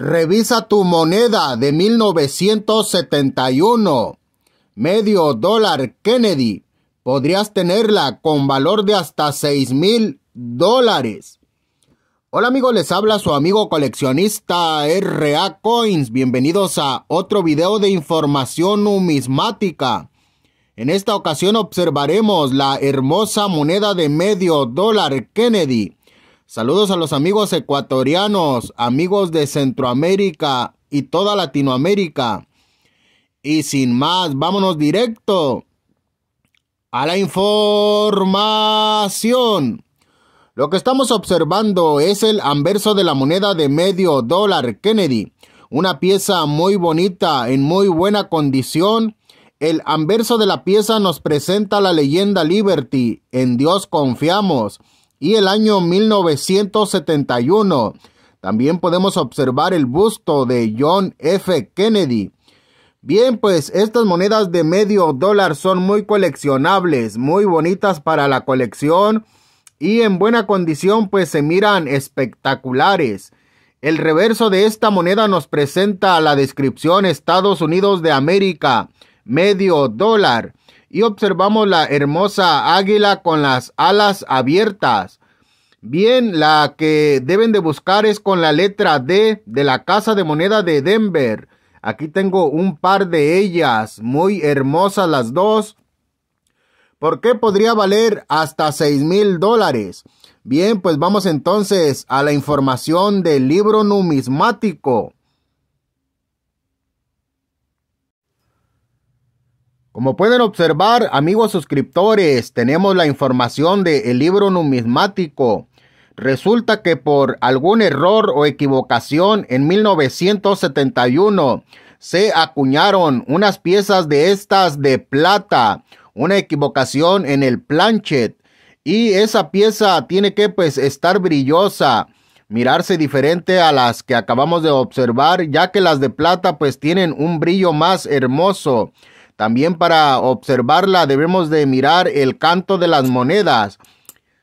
Revisa tu moneda de 1971. Medio dólar Kennedy. Podrías tenerla con valor de hasta 6 mil dólares. Hola amigos, les habla su amigo coleccionista RA Coins. Bienvenidos a otro video de información numismática. En esta ocasión observaremos la hermosa moneda de medio dólar Kennedy. Saludos a los amigos ecuatorianos, amigos de Centroamérica y toda Latinoamérica. Y sin más, vámonos directo a la información. Lo que estamos observando es el anverso de la moneda de medio dólar Kennedy, una pieza muy bonita, en muy buena condición. El anverso de la pieza nos presenta la leyenda Liberty, en Dios confiamos y el año 1971. También podemos observar el busto de John F. Kennedy. Bien, pues estas monedas de medio dólar son muy coleccionables, muy bonitas para la colección y en buena condición pues se miran espectaculares. El reverso de esta moneda nos presenta la descripción Estados Unidos de América, medio dólar y observamos la hermosa águila con las alas abiertas. Bien, la que deben de buscar es con la letra D de la Casa de Moneda de Denver. Aquí tengo un par de ellas, muy hermosas las dos. ¿Por qué podría valer hasta seis mil dólares? Bien, pues vamos entonces a la información del libro numismático. Como pueden observar, amigos suscriptores, tenemos la información del el libro numismático. Resulta que por algún error o equivocación en 1971 se acuñaron unas piezas de estas de plata, una equivocación en el planchet y esa pieza tiene que pues estar brillosa, mirarse diferente a las que acabamos de observar, ya que las de plata pues tienen un brillo más hermoso. También para observarla debemos de mirar el canto de las monedas.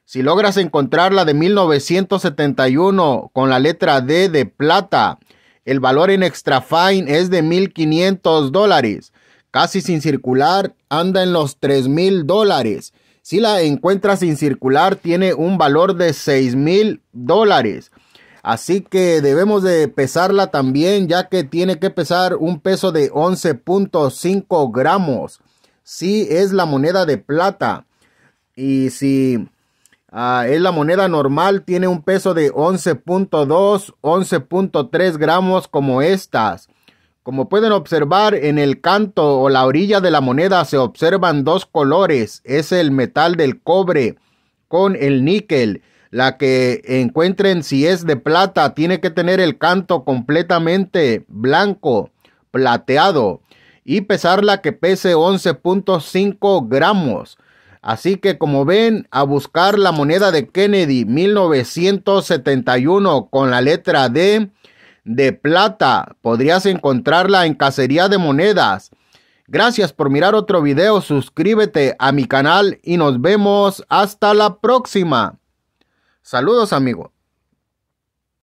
Si logras encontrar la de 1971 con la letra D de plata, el valor en extra fine es de 1.500 dólares. Casi sin circular anda en los 3.000 dólares. Si la encuentras sin circular tiene un valor de 6.000 dólares. Así que debemos de pesarla también, ya que tiene que pesar un peso de 11.5 gramos. Si es la moneda de plata. Y si ah, es la moneda normal, tiene un peso de 11.2, 11.3 gramos como estas. Como pueden observar, en el canto o la orilla de la moneda se observan dos colores. Es el metal del cobre con el níquel la que encuentren, si es de plata, tiene que tener el canto completamente blanco, plateado, y pesar la que pese 11.5 gramos. Así que como ven, a buscar la moneda de Kennedy 1971 con la letra D de plata, podrías encontrarla en Cacería de Monedas. Gracias por mirar otro video, suscríbete a mi canal y nos vemos hasta la próxima. Saludos, amigo.